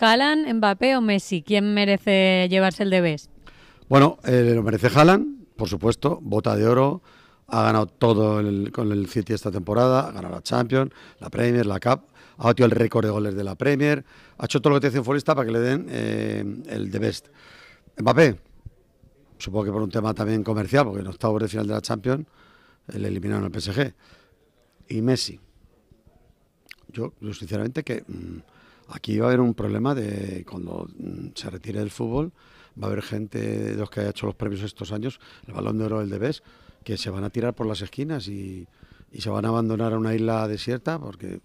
Haaland, Mbappé o Messi, ¿quién merece llevarse el de best? Bueno, eh, lo merece Haaland, por supuesto, bota de oro, ha ganado todo con el City esta temporada, ha ganado la Champions, la Premier, la Cup, ha batido el récord de goles de la Premier, ha hecho todo lo que te hace un futbolista para que le den eh, el de best. Mbappé, supongo que por un tema también comercial, porque en octavos de final de la Champions le eliminaron al PSG. Y Messi. Yo, sinceramente que... Mm, Aquí va a haber un problema de cuando mm, se retire del fútbol, va a haber gente de los que haya hecho los premios estos años, el balón de oro, del de que se van a tirar por las esquinas y, se van a abandonar a una isla desierta porque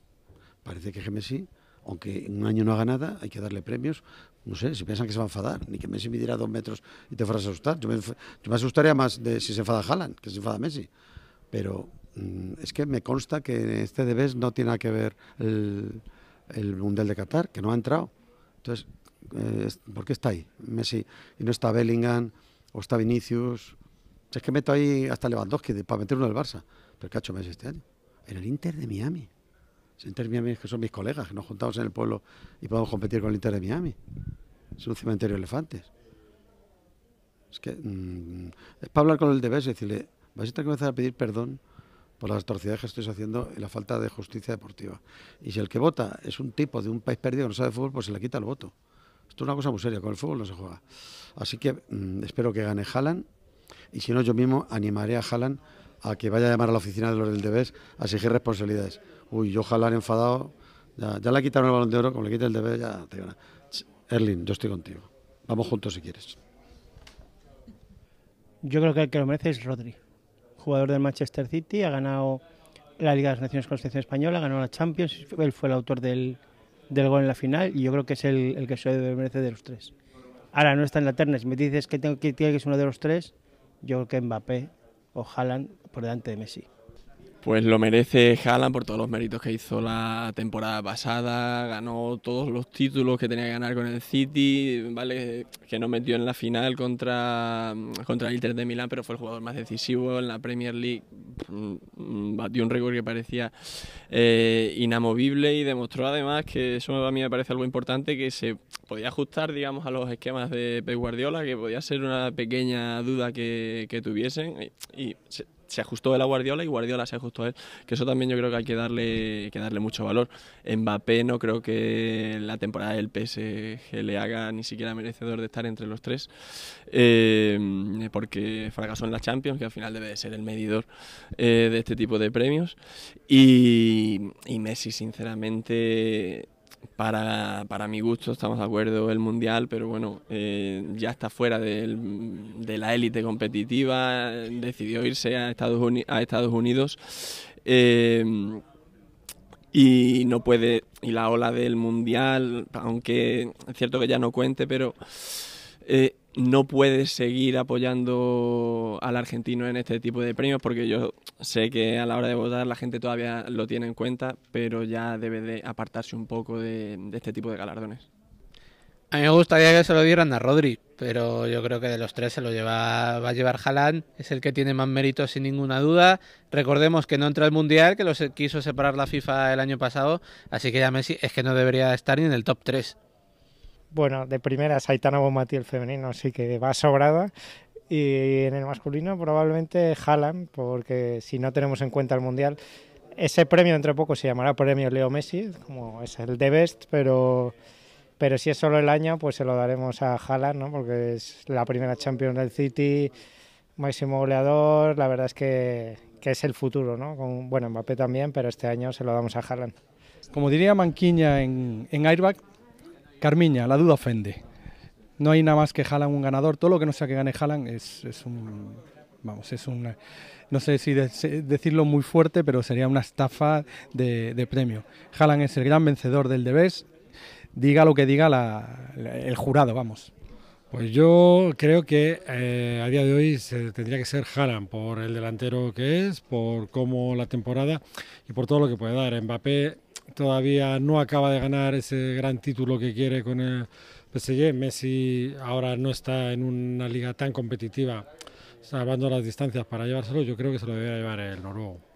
parece que Messi, aunque en un año no haga nada, hay que darle premios. No sé, si piensan que se va a enfadar, ni que Messi midiera dos metros y te fueras a asustar. Yo me, me, asustaría más de si se enfada Haaland que si se enfada Messi. Pero mm, es que me consta que este debes no tiene que ver el el Mundial de Qatar, que no ha entrado. Entonces, eh, ¿por qué está ahí Messi? Y no está Bellingham, o está Vinicius. es que meto ahí hasta Lewandowski para meter uno del Barça. Pero ¿qué ha hecho Messi este año? En el Inter de Miami. El Inter de Miami es que son mis colegas, que nos juntamos en el pueblo y podemos competir con el Inter de Miami. Es un cementerio de elefantes. Es que mm, es para hablar con el de y decirle, vas a tener que empezar a pedir perdón por las atrocidades que estoy haciendo y la falta de justicia deportiva. Y si el que vota es un tipo de un país perdido que no sabe fútbol, pues se le quita el voto. Esto es una cosa muy seria, con el fútbol no se juega. Así que mm, espero que gane Haaland y si no yo mismo animaré a Haaland a que vaya a llamar a la oficina de los del Debes a exigir responsabilidades. Uy, yo Haaland enfadado, ya, ya le quitaron el balón de oro, como le quita el Debes ya te gana. Erling, yo estoy contigo. Vamos juntos si quieres. Yo creo que el que lo merece es Rodri jugador del Manchester City, ha ganado la Liga de las Naciones con la selección española, ganó la Champions, él fue el autor del, del gol en la final y yo creo que es el, que se merece de los tres. Ahora no está en la terna, si me dices que, tengo, que tiene que ser uno de los tres, yo creo que Mbappé o Haaland por delante de Messi. Pues lo merece Haaland por todos los méritos que hizo la temporada pasada, ganó todos los títulos que tenía que ganar con el City, vale que no metió en la final contra, contra el Inter de Milán, pero fue el jugador más decisivo en la Premier League, mm, batió un récord que parecía eh, inamovible y demostró además que eso a mí me parece algo importante, que se podía ajustar digamos a los esquemas de Pep Guardiola, que podía ser una pequeña duda que, tuviesen y, se ajustó él a Guardiola y Guardiola se ajustó a él, que eso también yo creo que hay que darle, que darle mucho valor. Mbappé no creo que la temporada del PSG le haga ni siquiera merecedor de estar entre los tres, eh, porque fracasó en la Champions, que al final debe de ser el medidor eh, de este tipo de premios, y Messi sinceramente para, para, mi gusto, estamos de acuerdo, el Mundial, pero bueno, eh, ya está fuera de la élite competitiva, decidió irse a Estados, Unidos eh, y no puede, y la ola del Mundial, aunque es cierto que ya no cuente, pero... Eh, no puedes seguir apoyando al argentino en este tipo de premios porque yo sé que a la hora de votar la gente todavía lo tiene en cuenta, pero ya debe de apartarse un poco de, este tipo de galardones. A mí me gustaría que se lo dieran a Rodri, pero yo creo que de los tres se lo lleva, va a llevar Jalán, es el que tiene más méritos sin ninguna duda. Recordemos que no entra al Mundial, que lo quiso separar la FIFA el año pasado, así que ya Messi es que no debería estar ni en el top 3. Bueno, de primera Saitana Bomati, el femenino así que va sobrada y en el masculino probablemente Haaland, porque si no tenemos en cuenta el Mundial, ese premio entre poco se llamará Premio Leo Messi, como es el de Best, pero, pero si es solo el año, pues se lo daremos a Haaland, ¿no? porque es la primera Champions del City, máximo goleador, la verdad es que, que es el futuro, ¿no? Con, bueno, Mbappé también, pero este año se lo damos a Haaland. Como diría Manquiña en, en Airbag, Carmiña, la duda ofende. No hay nada más que Jalan un ganador. Todo lo que no sea que gane Jalan es, un. Vamos, es un. No sé si decirlo muy fuerte, pero sería una estafa de, premio. Jalan es el gran vencedor del Debes. Diga lo que diga el jurado, vamos. Pues yo creo que eh, a día de hoy tendría que ser Haaland por el delantero que es, por cómo la temporada y por todo lo que puede dar. Mbappé todavía no acaba de ganar ese gran título que quiere con el PSG. Messi ahora no está en una liga tan competitiva, salvando las distancias para llevárselo. Yo creo que se lo debería llevar el noruego.